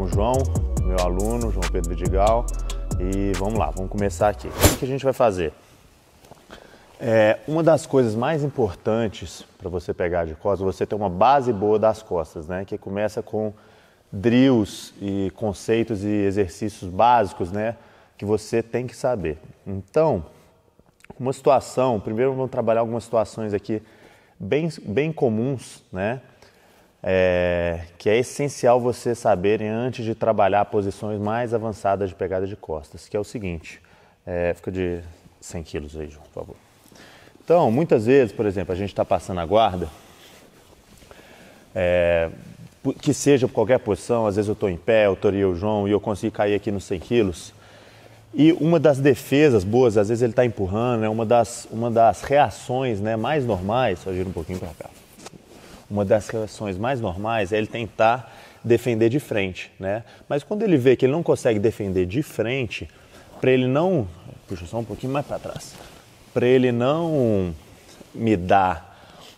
com o João, meu aluno, João Pedro Vidigal, e vamos lá, vamos começar aqui. O que a gente vai fazer? É, uma das coisas mais importantes para você pegar de costas, você ter uma base boa das costas, né? Que começa com drills e conceitos e exercícios básicos, né? Que você tem que saber. Então, uma situação, primeiro vamos trabalhar algumas situações aqui bem, bem comuns, né? é, que é essencial você saberem antes de trabalhar posições mais avançadas de pegada de costas, que é o seguinte, é, fica de 100 quilos aí, João, por favor. Então, muitas vezes, por exemplo, a gente está passando a guarda, é, que seja por qualquer posição, às vezes eu estou em pé, eu estou o João e eu consigo cair aqui nos 100 quilos, e uma das defesas boas, às vezes ele está empurrando, é né, uma das, uma das reações né, mais normais, só gira um pouquinho para cá, uma das reações mais normais é ele tentar defender de frente, né? Mas quando ele vê que ele não consegue defender de frente, para ele não, puxa só um pouquinho mais para trás, para ele não me dar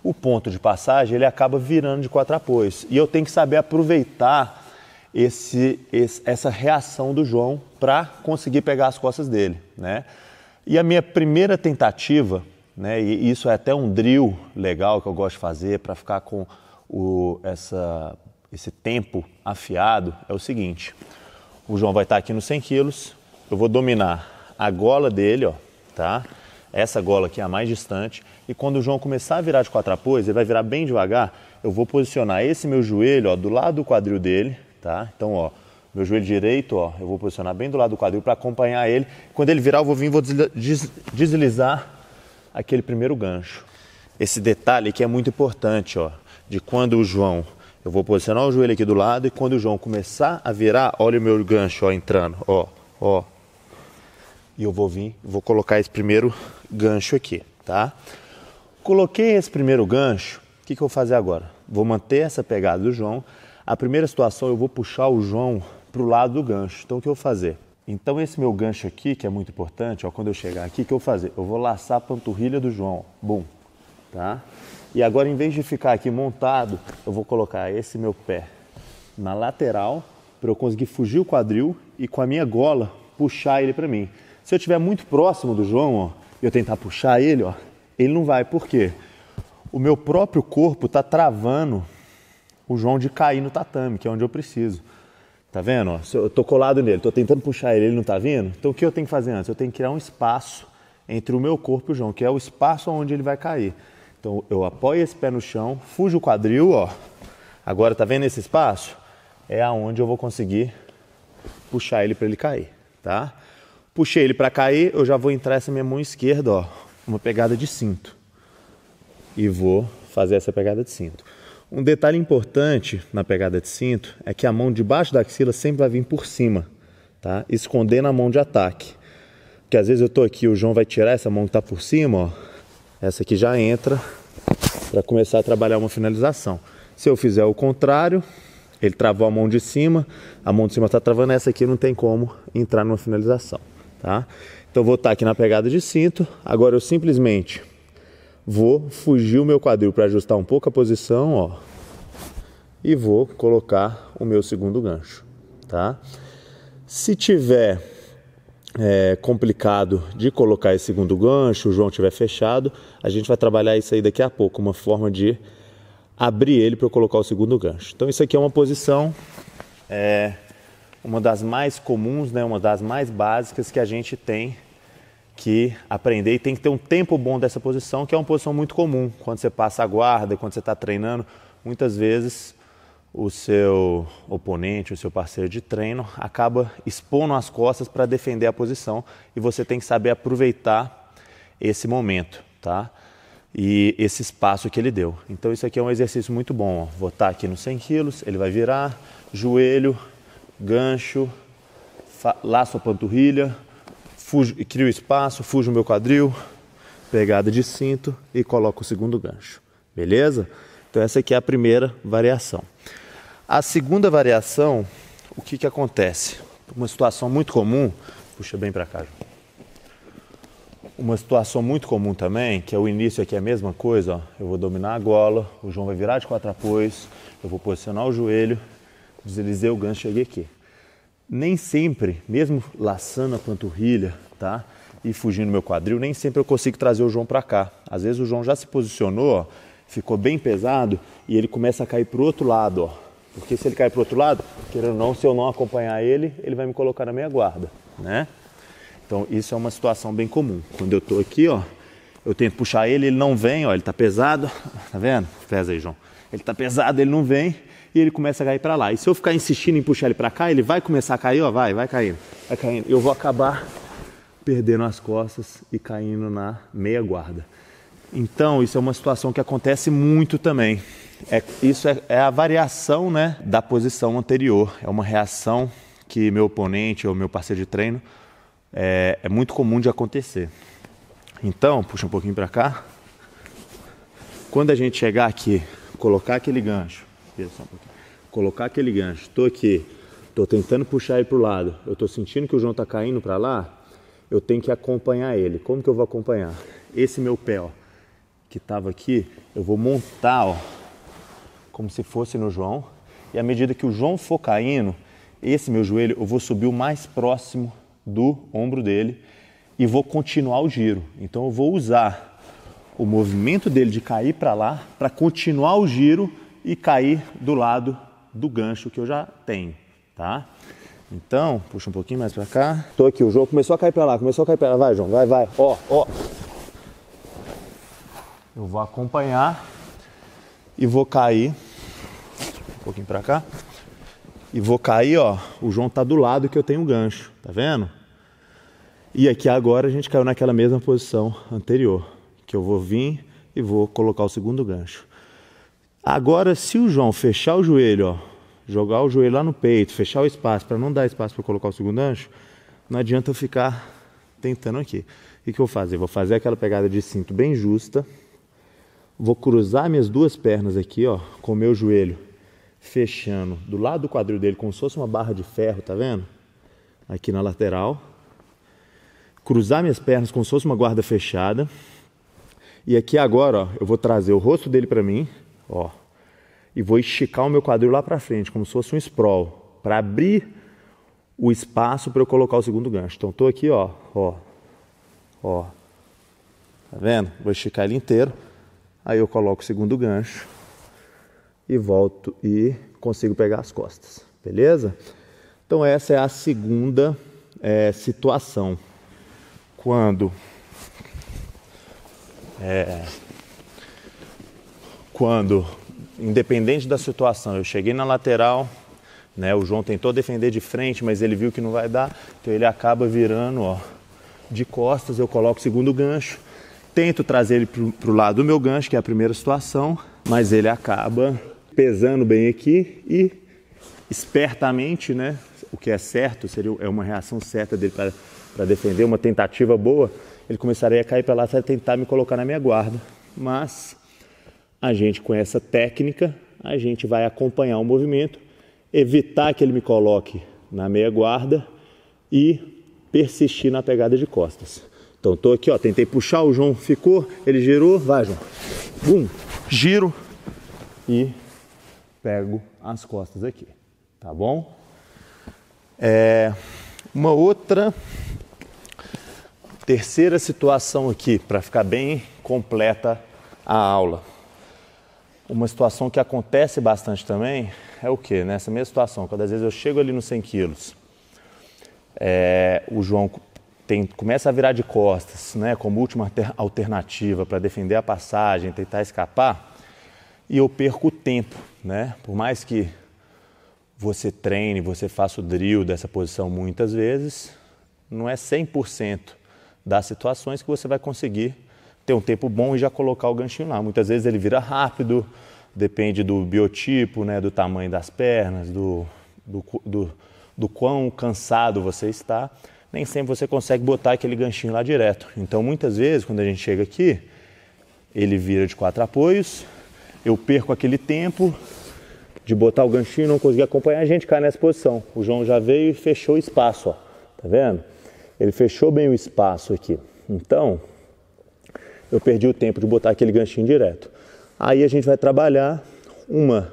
o ponto de passagem, ele acaba virando de quatro apoios. E eu tenho que saber aproveitar esse, esse essa reação do João para conseguir pegar as costas dele, né? E a minha primeira tentativa né? E isso é até um drill legal que eu gosto de fazer para ficar com o, essa, esse tempo afiado. É o seguinte: o João vai estar tá aqui nos 100 quilos, eu vou dominar a gola dele, ó, tá? Essa gola aqui é a mais distante. E quando o João começar a virar de quatro apoios, ele vai virar bem devagar. Eu vou posicionar esse meu joelho, ó, do lado do quadril dele, tá? Então, ó, meu joelho direito, ó, eu vou posicionar bem do lado do quadril para acompanhar ele. Quando ele virar, eu vou vir e vou deslizar aquele primeiro gancho. Esse detalhe que é muito importante, ó, de quando o João, eu vou posicionar o joelho aqui do lado e quando o João começar a virar, olha o meu gancho, ó, entrando, ó, ó. E eu vou vir, vou colocar esse primeiro gancho aqui, tá? Coloquei esse primeiro gancho, o que, que eu vou fazer agora? Vou manter essa pegada do João. A primeira situação, eu vou puxar o João para o lado do gancho. Então, o que eu vou fazer? Então esse meu gancho aqui, que é muito importante, ó, quando eu chegar aqui, o que eu vou fazer? Eu vou laçar a panturrilha do João, bum, tá? E agora em vez de ficar aqui montado, eu vou colocar esse meu pé na lateral para eu conseguir fugir o quadril e com a minha gola puxar ele para mim. Se eu estiver muito próximo do João, ó, eu tentar puxar ele, ó, ele não vai. Por quê? O meu próprio corpo está travando o João de cair no tatame, que é onde eu preciso. Tá vendo? Eu tô colado nele, tô tentando puxar ele, ele não tá vindo. Então o que eu tenho que fazer antes? Eu tenho que criar um espaço entre o meu corpo e o João, que é o espaço onde ele vai cair. Então eu apoio esse pé no chão, fujo o quadril, ó. Agora tá vendo esse espaço? É aonde eu vou conseguir puxar ele para ele cair, tá? Puxei ele para cair, eu já vou entrar essa minha mão esquerda, ó, uma pegada de cinto. E vou fazer essa pegada de cinto. Um detalhe importante na pegada de cinto é que a mão debaixo da axila sempre vai vir por cima, tá? Escondendo a mão de ataque. Porque às vezes eu tô aqui, o João vai tirar essa mão que tá por cima, ó. Essa aqui já entra para começar a trabalhar uma finalização. Se eu fizer o contrário, ele travou a mão de cima, a mão de cima está travando, essa aqui não tem como entrar numa finalização, tá? Então vou estar tá aqui na pegada de cinto, agora eu simplesmente Vou fugir o meu quadril para ajustar um pouco a posição, ó. E vou colocar o meu segundo gancho, tá? Se tiver é, complicado de colocar esse segundo gancho, o João tiver fechado, a gente vai trabalhar isso aí daqui a pouco, uma forma de abrir ele para eu colocar o segundo gancho. Então isso aqui é uma posição é, uma das mais comuns, né, uma das mais básicas que a gente tem que aprender e tem que ter um tempo bom dessa posição, que é uma posição muito comum. Quando você passa a guarda, quando você está treinando, muitas vezes o seu oponente, o seu parceiro de treino acaba expondo as costas para defender a posição e você tem que saber aproveitar esse momento, tá? E esse espaço que ele deu. Então isso aqui é um exercício muito bom. Ó. Vou estar aqui nos 100 quilos, ele vai virar, joelho, gancho, laço a panturrilha, fujo, crio espaço, fujo o meu quadril, pegada de cinto e coloco o segundo gancho. Beleza? Então essa aqui é a primeira variação. A segunda variação, o que, que acontece? Uma situação muito comum, puxa bem para cá. João. Uma situação muito comum também, que é o início aqui é a mesma coisa, ó. eu vou dominar a gola, o João vai virar de quatro apoios, eu vou posicionar o joelho, deslizei o gancho, cheguei aqui nem sempre, mesmo laçando a panturrilha, tá? E fugindo do meu quadril, nem sempre eu consigo trazer o João para cá. Às vezes o João já se posicionou, ó, ficou bem pesado e ele começa a cair pro outro lado, ó. Porque se ele cair pro outro lado, querendo ou não, se eu não acompanhar ele, ele vai me colocar na minha guarda, né? Então isso é uma situação bem comum. Quando eu tô aqui, ó, eu tento puxar ele, ele não vem, ó, ele tá pesado, tá vendo? Pesa aí, João. Ele tá pesado, ele não vem e ele começa a cair para lá. E se eu ficar insistindo em puxar ele para cá, ele vai começar a cair, ó, vai, vai caindo, vai caindo. Eu vou acabar perdendo as costas e caindo na meia guarda. Então, isso é uma situação que acontece muito também. É, isso é, é a variação né, da posição anterior, é uma reação que meu oponente ou meu parceiro de treino é, é muito comum de acontecer. Então, puxa um pouquinho para cá. Quando a gente chegar aqui, colocar aquele gancho, só um pouquinho. Colocar aquele gancho. Estou aqui, estou tentando puxar ele para o lado. Eu estou sentindo que o João está caindo para lá. Eu tenho que acompanhar ele. Como que eu vou acompanhar? Esse meu pé, ó, que estava aqui, eu vou montar, ó, como se fosse no João. E à medida que o João for caindo, esse meu joelho eu vou subir o mais próximo do ombro dele e vou continuar o giro. Então eu vou usar o movimento dele de cair para lá para continuar o giro e cair do lado do gancho que eu já tenho, tá? Então, puxa um pouquinho mais para cá. Tô aqui, o João começou a cair para lá, começou a cair para lá. Vai, João, vai, vai. Ó, ó. Eu vou acompanhar e vou cair um pouquinho para cá. E vou cair, ó. O João tá do lado que eu tenho o um gancho, tá vendo? E aqui agora a gente caiu naquela mesma posição anterior, que eu vou vir e vou colocar o segundo gancho. Agora, se o João fechar o joelho, ó, jogar o joelho lá no peito, fechar o espaço para não dar espaço para colocar o segundo ancho, não adianta eu ficar tentando aqui. O que eu vou fazer? Vou fazer aquela pegada de cinto bem justa. Vou cruzar minhas duas pernas aqui, ó, com o meu joelho fechando do lado do quadril dele, como se fosse uma barra de ferro, tá vendo? Aqui na lateral. Cruzar minhas pernas como se fosse uma guarda fechada. E aqui agora, ó, eu vou trazer o rosto dele para mim ó, e vou esticar o meu quadril lá para frente, como se fosse um sprawl, para abrir o espaço para eu colocar o segundo gancho. Então estou aqui, ó, ó, ó, tá vendo? Vou esticar ele inteiro, aí eu coloco o segundo gancho e volto e consigo pegar as costas, beleza? Então essa é a segunda é, situação quando é, quando, independente da situação, eu cheguei na lateral, né? O João tentou defender de frente, mas ele viu que não vai dar, então ele acaba virando, ó, de costas, eu coloco o segundo gancho, tento trazer ele para o lado do meu gancho, que é a primeira situação, mas ele acaba pesando bem aqui e espertamente, né? O que é certo, seria é uma reação certa dele para defender, uma tentativa boa, ele começaria a cair para lá e tentar me colocar na minha guarda. Mas a gente com essa técnica, a gente vai acompanhar o movimento, evitar que ele me coloque na meia guarda e persistir na pegada de costas. Então estou aqui, ó, tentei puxar, o João ficou, ele girou, vai João. Bum, giro e pego as costas aqui, tá bom? É, uma outra terceira situação aqui para ficar bem completa a aula. Uma situação que acontece bastante também é o quê? Nessa né? mesma situação, quando às vezes eu chego ali nos 100 quilos, é, o João tem, começa a virar de costas, né, como última alternativa para defender a passagem, tentar escapar, e eu perco o tempo, né? Por mais que você treine, você faça o drill dessa posição muitas vezes, não é 100% das situações que você vai conseguir ter um tempo bom e já colocar o ganchinho lá. Muitas vezes ele vira rápido, depende do biotipo, né, do tamanho das pernas, do, do, do, do quão cansado você está. Nem sempre você consegue botar aquele ganchinho lá direto. Então, muitas vezes, quando a gente chega aqui, ele vira de quatro apoios, eu perco aquele tempo de botar o ganchinho e não conseguir acompanhar, a gente cai nessa posição. O João já veio e fechou o espaço, ó. tá vendo? Ele fechou bem o espaço aqui. Então, eu perdi o tempo de botar aquele ganchinho direto. Aí a gente vai trabalhar uma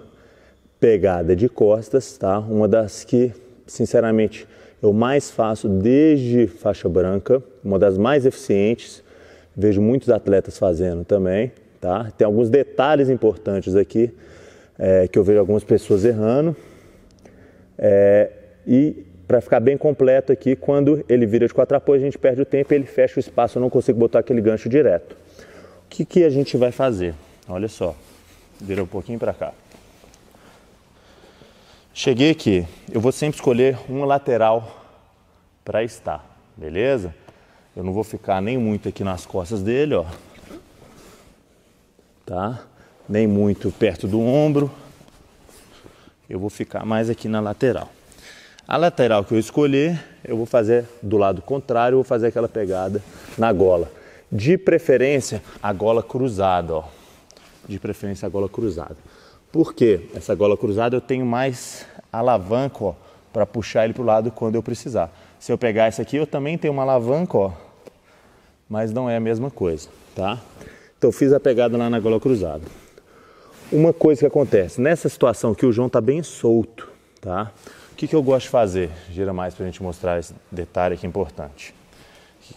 pegada de costas, tá? Uma das que, sinceramente, eu mais faço desde faixa branca, uma das mais eficientes. Vejo muitos atletas fazendo também, tá? Tem alguns detalhes importantes aqui é, que eu vejo algumas pessoas errando. É, e para ficar bem completo aqui, quando ele vira de quatro apoios, a gente perde o tempo, ele fecha o espaço, eu não consigo botar aquele gancho direto que, que a gente vai fazer? Olha só, vira um pouquinho para cá. Cheguei aqui, eu vou sempre escolher um lateral para estar, beleza? Eu não vou ficar nem muito aqui nas costas dele, ó, tá? Nem muito perto do ombro. Eu vou ficar mais aqui na lateral. A lateral que eu escolher, eu vou fazer do lado contrário, eu vou fazer aquela pegada na gola de preferência a gola cruzada, ó. De preferência a gola cruzada. Por quê? Essa gola cruzada eu tenho mais alavanca, ó, para puxar ele pro lado quando eu precisar. Se eu pegar essa aqui, eu também tenho uma alavanca, ó, mas não é a mesma coisa, tá? Então fiz a pegada lá na gola cruzada. Uma coisa que acontece, nessa situação que o João tá bem solto, tá? O que, que eu gosto de fazer? Gira mais para a gente mostrar esse detalhe aqui importante.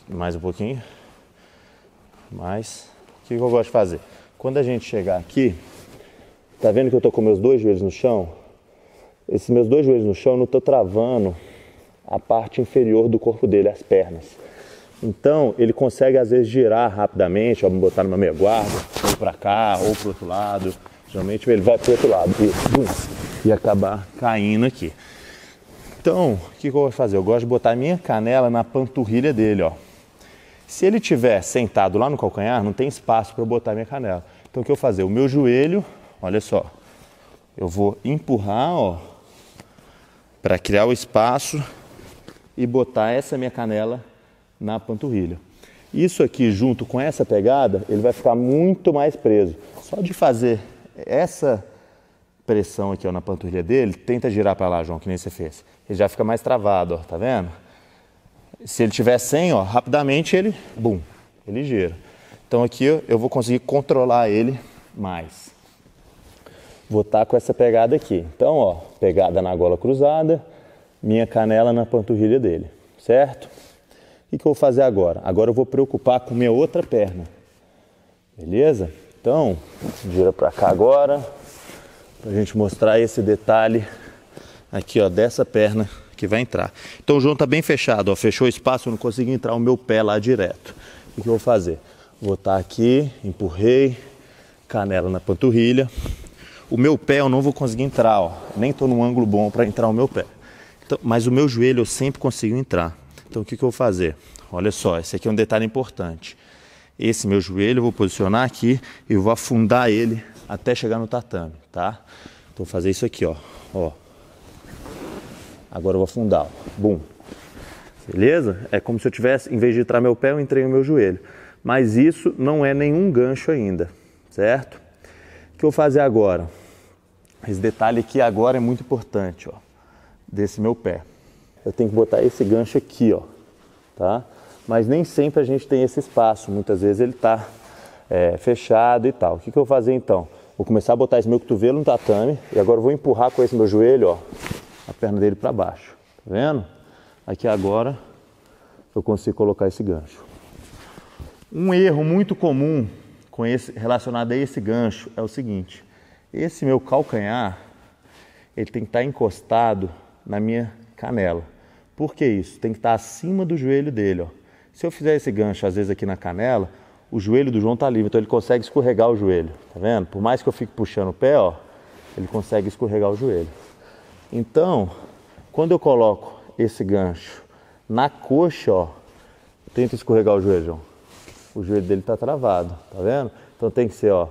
Mais um pouquinho. Mas o que eu gosto de fazer? Quando a gente chegar aqui, tá vendo que eu tô com meus dois joelhos no chão? Esses meus dois joelhos no chão, eu não tô travando a parte inferior do corpo dele, as pernas. Então, ele consegue às vezes girar rapidamente, ó, botar numa meia guarda, ou para cá, ou pro outro lado. Geralmente ele vai pro outro lado e, bum, e acabar caindo aqui. Então, o que, que eu vou fazer? Eu gosto de botar a minha canela na panturrilha dele, ó. Se ele tiver sentado lá no calcanhar, não tem espaço para botar minha canela. Então o que eu vou fazer? O meu joelho, olha só, eu vou empurrar, ó, para criar o espaço e botar essa minha canela na panturrilha. Isso aqui junto com essa pegada, ele vai ficar muito mais preso. Só de fazer essa pressão aqui ó, na panturrilha dele, tenta girar para lá, João, que nem você fez. Ele já fica mais travado, ó, tá vendo? Se ele tiver 100, ó, rapidamente ele, bum, ele gira. Então aqui eu vou conseguir controlar ele mais. Vou estar tá com essa pegada aqui. Então, ó, pegada na gola cruzada, minha canela na panturrilha dele, certo? O que eu vou fazer agora? Agora eu vou preocupar com minha outra perna, beleza? Então, gira para cá agora, para a gente mostrar esse detalhe aqui, ó, dessa perna que vai entrar. Então o João está bem fechado, ó, fechou o espaço, eu não consigo entrar o meu pé lá direto. O que eu vou fazer? Vou estar tá aqui, empurrei, canela na panturrilha. O meu pé eu não vou conseguir entrar, ó. nem estou num ângulo bom para entrar o meu pé. Então, mas o meu joelho eu sempre consigo entrar. Então o que, que eu vou fazer? Olha só, esse aqui é um detalhe importante. Esse meu joelho eu vou posicionar aqui e vou afundar ele até chegar no tatame, tá? Então vou fazer isso aqui, ó. ó agora eu vou afundar. Bum. Beleza? É como se eu tivesse, em vez de entrar meu pé, eu entrei o meu joelho. Mas isso não é nenhum gancho ainda, certo? O que eu vou fazer agora? Esse detalhe aqui agora é muito importante, ó, desse meu pé. Eu tenho que botar esse gancho aqui, ó, tá? Mas nem sempre a gente tem esse espaço, muitas vezes ele tá é, fechado e tal. O que, que eu vou fazer então? Vou começar a botar esse meu cotovelo no tatame e agora eu vou empurrar com esse meu joelho, ó, a perna dele para baixo. Tá vendo? Aqui agora eu consigo colocar esse gancho. Um erro muito comum com esse, relacionado a esse gancho é o seguinte: esse meu calcanhar ele tem que estar tá encostado na minha canela. Por que isso? Tem que estar tá acima do joelho dele. Ó. Se eu fizer esse gancho às vezes aqui na canela, o joelho do João tá livre, então ele consegue escorregar o joelho, tá vendo? Por mais que eu fique puxando o pé, ó, ele consegue escorregar o joelho. Então, quando eu coloco esse gancho na coxa, ó, tenta escorregar o joelho, João. O joelho dele tá travado, tá vendo? Então tem que ser, ó,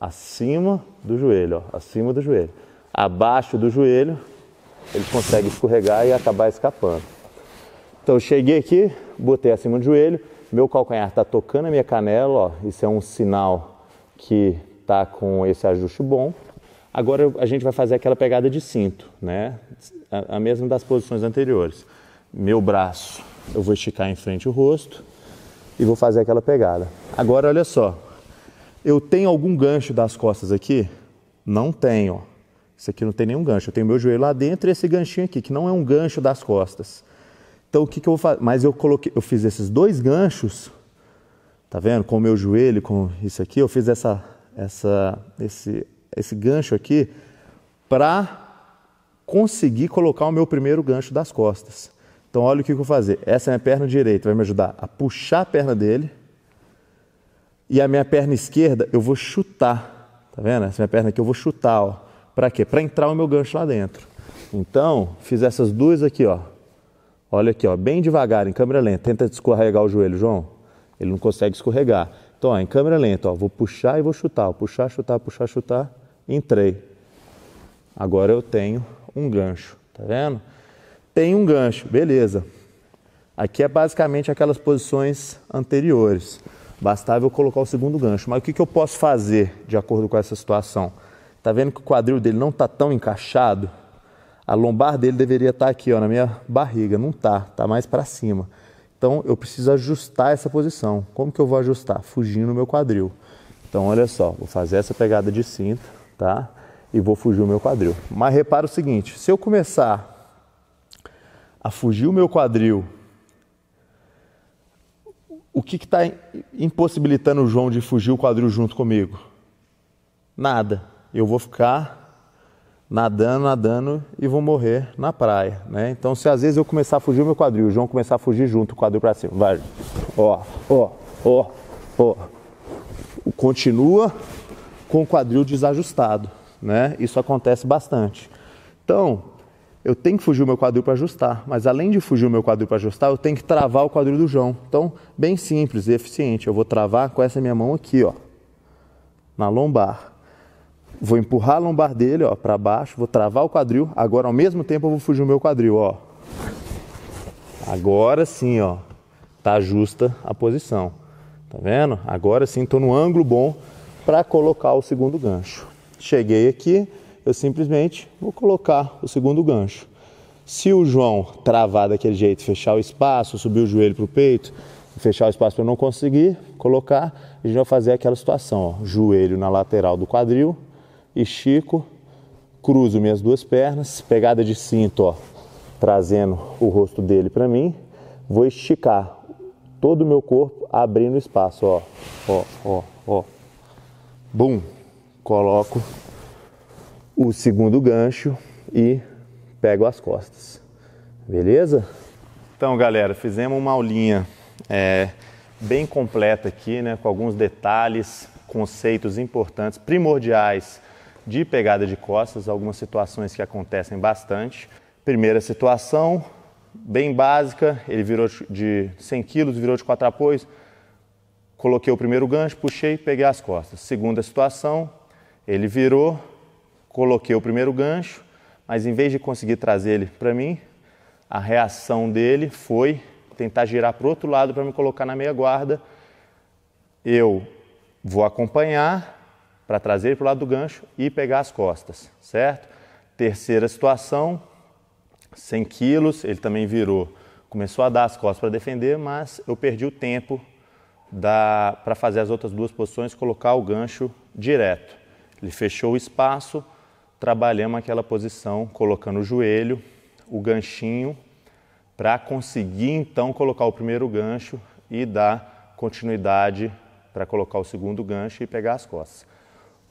acima do joelho, ó, acima do joelho. Abaixo do joelho, ele consegue escorregar e acabar escapando. Então cheguei aqui, botei acima do joelho, meu calcanhar está tocando a minha canela, ó, isso é um sinal que tá com esse ajuste bom. Agora a gente vai fazer aquela pegada de cinto, né? A, a mesma das posições anteriores. Meu braço, eu vou esticar em frente o rosto e vou fazer aquela pegada. Agora olha só, eu tenho algum gancho das costas aqui? Não tenho. Isso aqui não tem nenhum gancho. Eu tenho meu joelho lá dentro e esse ganchinho aqui, que não é um gancho das costas. Então o que, que eu vou fazer? Mas eu coloquei, eu fiz esses dois ganchos, tá vendo? Com o meu joelho, com isso aqui, eu fiz essa, essa, esse esse gancho aqui para conseguir colocar o meu primeiro gancho das costas. Então, olha o que eu vou fazer. Essa é a minha perna direita, vai me ajudar a puxar a perna dele. E a minha perna esquerda, eu vou chutar. Tá vendo? Essa é minha perna aqui, eu vou chutar, ó. Para quê? Para entrar o meu gancho lá dentro. Então, fiz essas duas aqui, ó. Olha aqui, ó, bem devagar, em câmera lenta. Tenta escorregar o joelho, João. Ele não consegue escorregar. Então, ó, em câmera lenta, ó, vou puxar e vou chutar. puxar, chutar, puxar, chutar entrei. Agora eu tenho um gancho, tá vendo? Tem um gancho, beleza. Aqui é basicamente aquelas posições anteriores. Bastava eu colocar o segundo gancho. Mas o que, que eu posso fazer de acordo com essa situação? Tá vendo que o quadril dele não tá tão encaixado? A lombar dele deveria estar tá aqui, ó, na minha barriga. Não tá, tá mais para cima. Então eu preciso ajustar essa posição. Como que eu vou ajustar? Fugindo no meu quadril. Então olha só, vou fazer essa pegada de cinta tá? E vou fugir o meu quadril. Mas repara o seguinte, se eu começar a fugir o meu quadril, o que está impossibilitando o João de fugir o quadril junto comigo? Nada. Eu vou ficar nadando, nadando e vou morrer na praia, né? Então, se às vezes eu começar a fugir o meu quadril, o João começar a fugir junto, o quadril para cima, vai, ó, ó, ó, ó, continua com o quadril desajustado, né? Isso acontece bastante. Então, eu tenho que fugir o meu quadril para ajustar, mas além de fugir o meu quadril para ajustar, eu tenho que travar o quadril do João. Então, bem simples e eficiente, eu vou travar com essa minha mão aqui, ó, na lombar. Vou empurrar a lombar dele, ó, para baixo, vou travar o quadril. Agora, ao mesmo tempo, eu vou fugir o meu quadril, ó. Agora sim, ó, tá justa a posição. Tá vendo? Agora sim, estou no ângulo bom para colocar o segundo gancho. Cheguei aqui, eu simplesmente vou colocar o segundo gancho. Se o João travar daquele jeito, fechar o espaço, subir o joelho para o peito, fechar o espaço para eu não conseguir colocar, a gente vai fazer aquela situação: ó, joelho na lateral do quadril, estico, cruzo minhas duas pernas, pegada de cinto, ó, trazendo o rosto dele para mim, vou esticar todo o meu corpo, abrindo espaço, ó, ó, ó, ó, bum, coloco o segundo gancho e pego as costas. Beleza? Então, galera, fizemos uma aulinha é, bem completa aqui, né, com alguns detalhes, conceitos importantes, primordiais de pegada de costas, algumas situações que acontecem bastante. Primeira situação, bem básica, ele virou de 100 quilos, virou de quatro apoios, coloquei o primeiro gancho, puxei, peguei as costas. Segunda situação, ele virou, coloquei o primeiro gancho, mas em vez de conseguir trazer ele para mim, a reação dele foi tentar girar para o outro lado para me colocar na meia guarda. Eu vou acompanhar para trazer ele para o lado do gancho e pegar as costas, certo? Terceira situação, 100 quilos, ele também virou, começou a dar as costas para defender, mas eu perdi o tempo para fazer as outras duas posições, colocar o gancho direto. Ele fechou o espaço, trabalhamos aquela posição, colocando o joelho, o ganchinho, para conseguir então colocar o primeiro gancho e dar continuidade para colocar o segundo gancho e pegar as costas.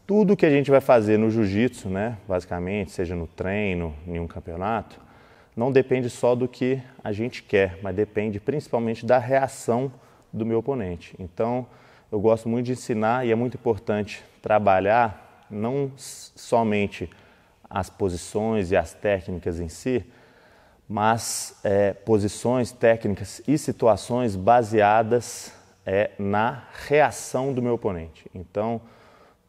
Tudo que a gente vai fazer no jiu-jitsu, né, basicamente, seja no treino, em um campeonato, não depende só do que a gente quer, mas depende principalmente da reação do meu oponente. Então, eu gosto muito de ensinar e é muito importante trabalhar não somente as posições e as técnicas em si, mas é, posições, técnicas e situações baseadas é, na reação do meu oponente. Então,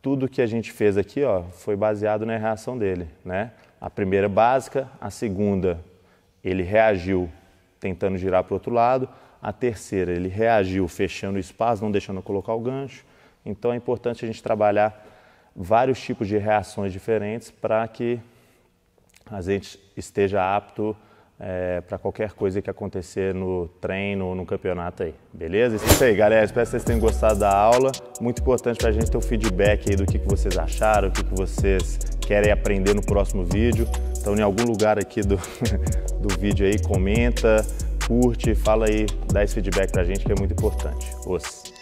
tudo que a gente fez aqui ó, foi baseado na reação dele. Né? A primeira básica, a segunda, ele reagiu tentando girar para o outro lado, a terceira, ele reagiu fechando o espaço, não deixando colocar o gancho. Então é importante a gente trabalhar vários tipos de reações diferentes para que a gente esteja apto é, eh, para qualquer coisa que acontecer no treino ou no campeonato aí, beleza? Isso então é isso aí, galera. Espero que vocês tenham gostado da aula. Muito importante para a gente ter o um feedback aí do que, que vocês acharam, o que, que vocês querem aprender no próximo vídeo. Então, em algum lugar aqui do, do vídeo aí, comenta, curte, fala aí, dá esse feedback pra gente que é muito importante. Os.